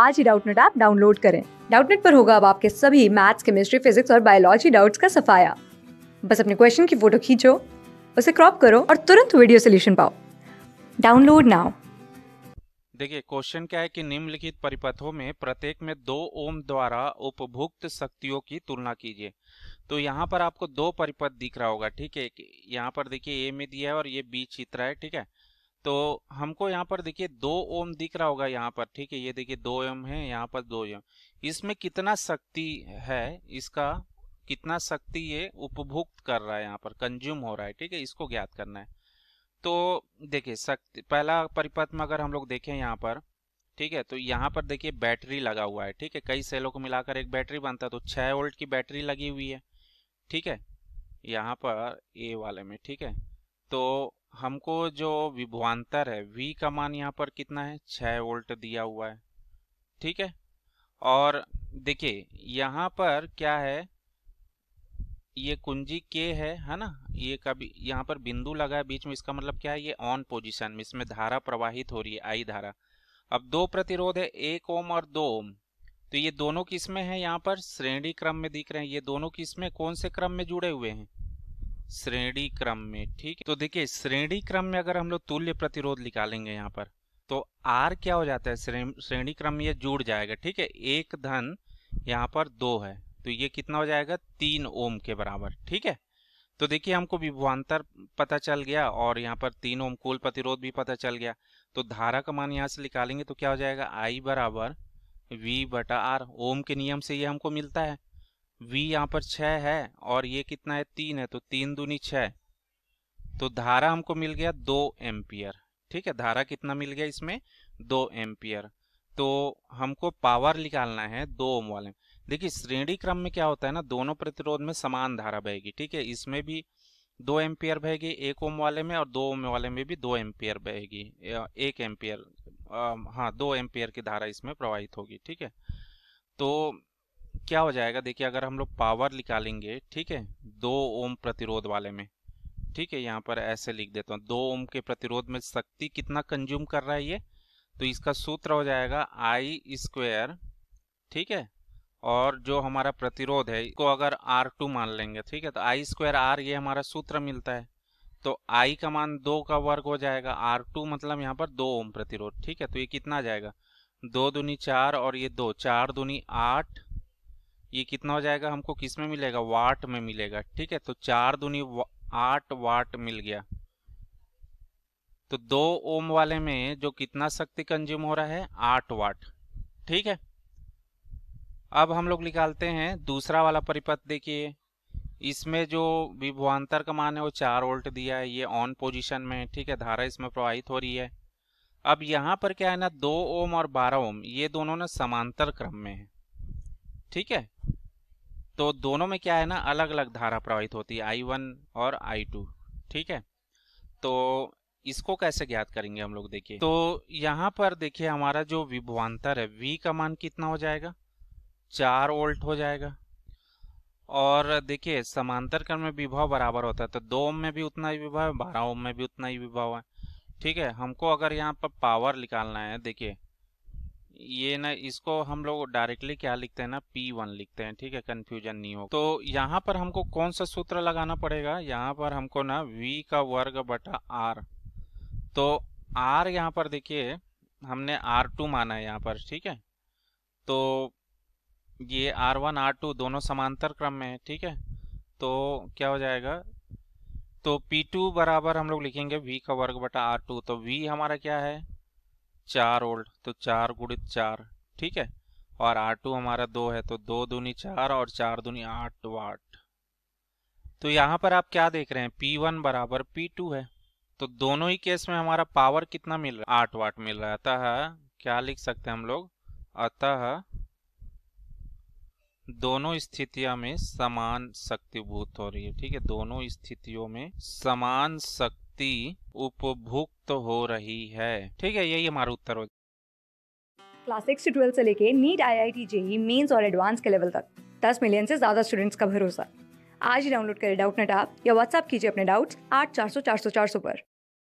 आज ही Doubtnut app download करें डाउटनेट पर होगा अब आपके सभी मैथ्स केमिस्ट्री फिजिक्स और बायोलॉजी डाउट्स का सफाया बस अपने क्वेश्चन की फोटो खींचो उसे क्रॉप करो और तुरंत वीडियो सोल्यूशन पाओ डाउनलोड नाउ देखिए क्वेश्चन क्या है कि निम्नलिखित परिपथों में प्रत्येक में दो ओम द्वारा उपभुक्त शक्तियों की तुलना कीजिए तो यहाँ पर आपको दो परिपथ दिख रहा होगा ठीक है यहाँ पर देखिए ए में दिया है और ये बी चित्र है ठीक है तो हमको यहाँ पर देखिए दो ओम दिख रहा होगा यहाँ पर ठीक है ये देखिए दो ओम है यहाँ पर दो ओम इसमें कितना शक्ति है इसका कितना शक्ति ये उपभुक्त कर रहा है यहाँ पर कंज्यूम हो रहा है ठीक है इसको ज्ञात करना है तो देखिए शक्ति पहला परिपथ में अगर हम लोग देखें यहाँ पर ठीक है तो यहाँ पर देखिए बैटरी लगा हुआ है ठीक है कई सेलों को मिलाकर एक बैटरी बनता है तो छः वोल्ट की बैटरी लगी हुई है ठीक है यहाँ पर ए वाले में ठीक है तो हमको जो विभवान्तर है V का मान यहाँ पर कितना है छः वोल्ट दिया हुआ है ठीक है और देखिए यहाँ पर क्या है ये कुंजी के है है ना ये कभी यहाँ पर बिंदु लगा है बीच में इसका मतलब क्या है ये ऑन पोजिशन में इसमें धारा प्रवाहित हो रही है आई धारा अब दो प्रतिरोध है एक ओम और दो ओम तो ये दोनों किस में है यहाँ पर श्रेणी क्रम में दिख रहे हैं ये दोनों किस में कौन से क्रम में जुड़े हुए हैं श्रेणी क्रम में ठीक तो देखिए श्रेणी क्रम में अगर हम लोग तुल्य प्रतिरोध निकालेंगे यहाँ पर तो आर क्या हो जाता है श्रेणी क्रम में ये जुड़ जाएगा ठीक है एक धन यहाँ पर दो है तो ये कितना हो जाएगा तीन ओम के बराबर ठीक है तो देखिए हमको विभवान्तर पता चल गया और यहाँ पर तीन ओम कुल प्रतिरोध भी पता चल गया तो धारा का मान यहाँ से निकालेंगे तो क्या हो जाएगा आई बराबर वी बटा आर ओम के नियम से ये हमको मिलता है v यहाँ पर छः है और ये कितना है तीन है तो तीन दूनी छः तो धारा हमको मिल गया दो एम्पियर ठीक है धारा कितना मिल गया इसमें दो एम्पियर तो हमको पावर निकालना है दो ओम वाले देखिए श्रेणी क्रम में क्या होता है ना दोनों प्रतिरोध में समान धारा बहेगी ठीक है इसमें भी दो एम्पियर बहेगी एक ओम वाले में और दो ओम वाले में भी दो एम्पियर बहेगी एक एम्पियर हाँ दो एम्पियर की धारा इसमें प्रवाहित होगी ठीक है तो क्या हो जाएगा देखिए अगर हम लोग पावर निकालेंगे ठीक है दो ओम प्रतिरोध वाले में ठीक है यहाँ पर ऐसे लिख देता हूँ दो ओम के प्रतिरोध में शक्ति कितना कंज्यूम कर रहा है ये तो इसका सूत्र हो जाएगा आई स्क्वेयर ठीक है और जो हमारा प्रतिरोध है इसको अगर आर टू मान लेंगे ठीक है तो आई स्क्वायर आर ये हमारा सूत्र मिलता है तो आई का मान दो का वर्ग हो जाएगा आर टू मतलब यहाँ पर दो ओम प्रतिरोध ठीक है तो ये कितना जाएगा दो दूनी चार और ये दो चार दूनी आठ ये कितना हो जाएगा हमको किस में मिलेगा वाट में मिलेगा ठीक है तो चार दुनी आठ वाट मिल गया तो दो ओम वाले में जो कितना शक्ति कंज्यूम हो रहा है आठ वाट ठीक है अब हम लोग निकालते हैं दूसरा वाला परिपथ देखिए इसमें जो विभुआंतर का मान है वो चार वोल्ट दिया है ये ऑन पोजीशन में ठीक है धारा इसमें प्रवाहित हो रही है अब यहाँ पर क्या है ना दो ओम और बारह ओम ये दोनों ना समांतर क्रम में है ठीक है तो दोनों में क्या है ना अलग अलग धारा प्रवाहित होती है आई वन और आई टू ठीक है तो इसको कैसे ज्ञात करेंगे हम लोग देखिए तो यहाँ पर देखिए हमारा जो विभवान्तर है वी का मान कितना हो जाएगा चार वोल्ट हो जाएगा और देखिए समांतर क्रम में विभव बराबर होता है तो दो ओम में भी उतना ही विभव है बारह ओम में भी उतना ही विभव है ठीक है हमको अगर यहाँ पर पावर निकालना है देखिए ये ना इसको हम लोग डायरेक्टली क्या लिखते हैं ना पी वन लिखते हैं ठीक है कंफ्यूजन नहीं हो तो यहाँ पर हमको कौन सा सूत्र लगाना पड़ेगा यहाँ पर हमको ना वी का वर्ग बटा आर तो आर यहाँ पर देखिए हमने आर टू माना है यहाँ पर ठीक है तो ये आर वन आर टू दोनों समांतर क्रम में है ठीक है तो क्या हो जाएगा तो P2 बराबर हम लोग लिखेंगे वी का वर्ग बटा आर तो वी हमारा क्या है चार ओल्ड तो चार गुणित चार ठीक है और आर टू हमारा दो है तो दो दूनी चार और चार दूनी आठ वाट तो यहाँ पर आप क्या देख रहे हैं पी वन बराबर पी टू है तो दोनों ही केस में हमारा पावर कितना मिल रहा है आठ वाट मिल रहा है अतः क्या लिख सकते हैं हम लोग अतः दोनों स्थितियों में समान शक्तिभूत हो रही है ठीक है दोनों स्थितियों में समान शक्ति शक्ति उपभुक्त हो रही है ठीक है यही हमारा उत्तर हो क्लास सिक्स से ट्वेल्थ से लेके NEET I I T JEE mains और एडवांस के लेवल तक दस मिलियन से ज्यादा स्टूडेंट्स का भरोसा आज ही डाउनलोड करें डाउट नेट आप या व्हाट्सअप कीजिए अपने डाउट्स आठ चार सौ चार सौ चार सौ पर